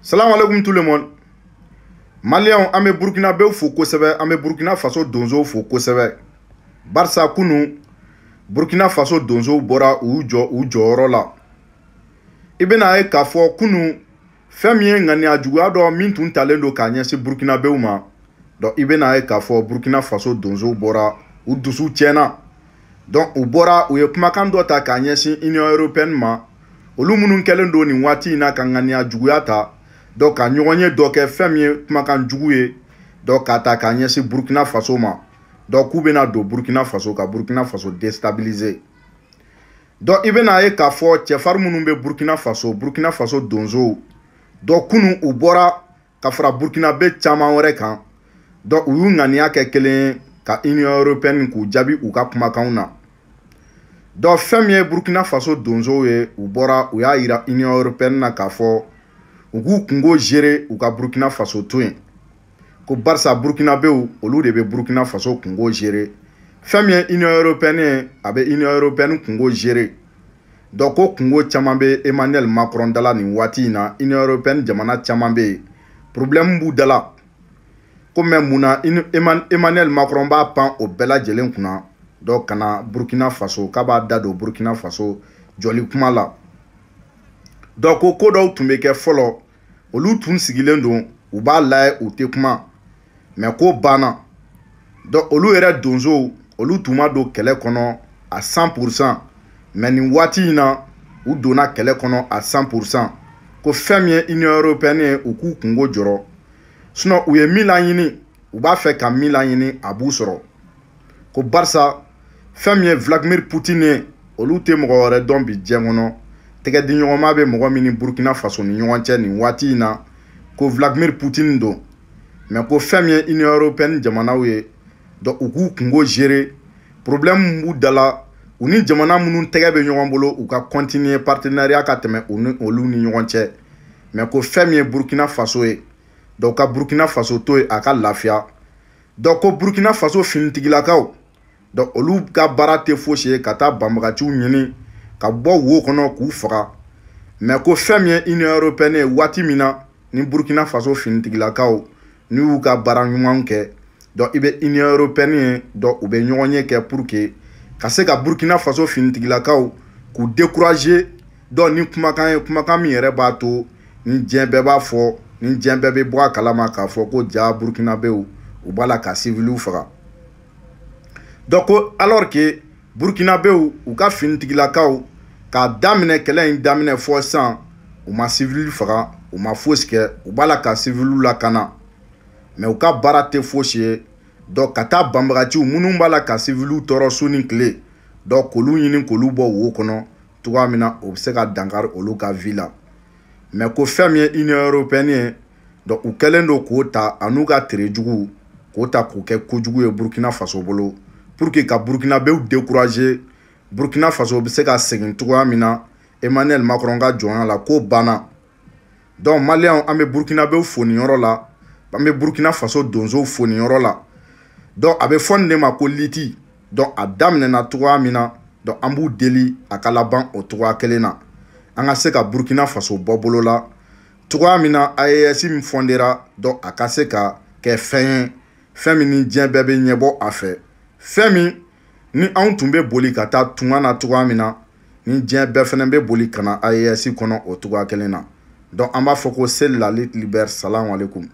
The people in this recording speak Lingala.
salamu alaikum tout le monde maliyɛnw an bɛ burukina bɛɛ fo kosɛbɛ an bɛ burukina faso donsow fo kosɛbɛ barisa kunu burukina faso donsow bɔra u jɔ u jɔyɔrɔ la i bɛna ye k'a fɔ kunu fɛn min ye ŋaniya juguya dɔ min tun talen don k'a ɲɛsin burukina bɛɛw ma dɔn i bɛna ye k'a fɔ burukina faso donsow bɔra u dusu tiɲɛna dɔn u bɔra u ye kumakan dɔ ta k'a ɲɛsin union européenne ma olu minnu kɛlen don nin waati in na ka ŋaniya juguya ta dɔw ka ɲɔgɔn ye dɔ kɛ fɛn min ye kumakan jugu ye dɔw k'a ta k'a ɲɛsin burukina faso ma dɔw k'u bɛna don burukina faso ka burukina faso destabilize dɔn i bɛna ye k'a fɔ cɛfarin minnu bɛ burukina faso burukina faso donsow dɔn kunu u bɔra ka fara be caman wɛrɛ kan dɔn u y'u ŋaniya kɛ kelen ka union européenne k'u jaabi u ka kumakanw na dɔn fɛn min ye burukina faso donsow ye eh, u bɔra u y'a yira union européenne na k'a fɔ u k'u kungo zere u ka burukina faso to yen ko barisa burukinabew olu de bɛ burukina faso kungo zere fɛn min ye union européenne ye a bɛ union européenne kungo zere dɔnc ko kungo caman bɛ emmanuel macron dala nin waati in na union européenne jamana caman bɛ yen problème b'u dala ko mɛ mun na emmanuel macron b'a pan o bɛɛ lajɛlen kunna dɔnc ka burukina faso k'a b'a da don burukina faso jɔli kuma la dɔw ko ko dɔw tun bɛ kɛ fɔlɔ olu tun sigilen don u b'a layɛ u tɛ kuma mɛ ko banna dɔn olu yɛrɛ donsow olu tun ma don kɛlɛ kɔnɔ a san pursan mɛ nin waati in na u donna kɛlɛ kɔnɔ a san pursan ko fɛn min ye union européenne ye u k'u kungo jɔrɔ sinɔn u ye min laɲini u b'a fɛ ka min laɲini a b'u sɔrɔ ko barisa fɛn min ye vladimir poutine ye olu tɛ mɔgɔ wɛrɛ dɔn bi diɲɛ kɔnɔ tɛgɛdiɲɔgɔnma bɛ mɔgɔ min ni burukina faso ni ɲɔgɔn cɛ nin waati in na ko vladimir putin don mɛ ko fɛn min ye union européenne jamanaw ye dɔ u k'u kungo gere problème min b'u da la u ni jamana minnu tɛgɛ bɛ ɲɔgɔn bolo u ka continuer partenariat ka tɛmɛ olu ni ɲɔgɔn cɛ mɛ ko fɛn min ye burukina faso ye dɔw ka burukina faso to ye a ka lafiya dɔ ko burukina faso finitigilakaw dɔ olu ka baara tɛ fosi ye ka taa banbagaciw ɲini ka bɔ wo kɔnɔ k'u faga mɛ ko fɛn min ye union européenne ye waati min na ni burkina faso finitigilakaw n'u y'u ka baara ɲumanw kɛ dɔn i bɛ union européenne ye dɔn u bɛ ɲɔgɔn ye kɛ pour que ka se ka burkina faso finitigilakaw k'u décourager dɔn ni kumakan ye kumakan min yɛrɛ b'a to ni diɲɛ bɛɛ b'a fɔ ni diɲɛ bɛɛ bɛ bɔ a kalama k'a fɔ ko ja burkinabew u b'a la ka civiliw faga dɔn ko alors que burukinabew u ka finitigilakaw k'a daminɛ kɛlɛ in daminɛ fɔ san u ma sivili faga u ma fosi kɛ u b'a la ka siviliw lakana mɛ u ka baara tɛ fosi ye dɔ ka taa banbagaciw minnu b'a la ka siviliw tɔɔrɔ su ni tile dɔ k'olu ɲini k'olu bɔ wo kɔnɔ cogoya min na o bɛ se ka dankari olu ka vi la mɛ ko fɛn min ye union européenne ye dɔ u kɛlen don k'o ta an'u ka tere jugu k'o ta k'o kɛ kojugu ye burukina faso bolo pour que ka burukinabew décourager burukina faso bɛ se ka segin cogoya min na emmanuel macron ka jɔnya la ko banna donc maliyɛnw an bɛ burukinabew fo nin yɔrɔ la an bɛ burukina faso donsow fo nin yɔrɔ la donc a bɛ fɔ nin de ma ko liti donc a daminɛna cogoya min na donc an b'u deli a ka laban o cogoya kelen na an ka se ka burukina faso bɔ bolo la cogoya min na aes min fɔndera donc a ka se ka kɛ fɛn ye fɛn min ni diɲɛ bɛɛ bɛ ɲɛbɔ a fɛ fɛn min ni anw tun bɛ boli ka taa tunga na cogoya min na ni diɲɛ bɛɛ fana bɛ boli ka na AES kɔnɔ o cogoya kelen na donc an b'a fɔ ko c'est la lutte libère salamalekum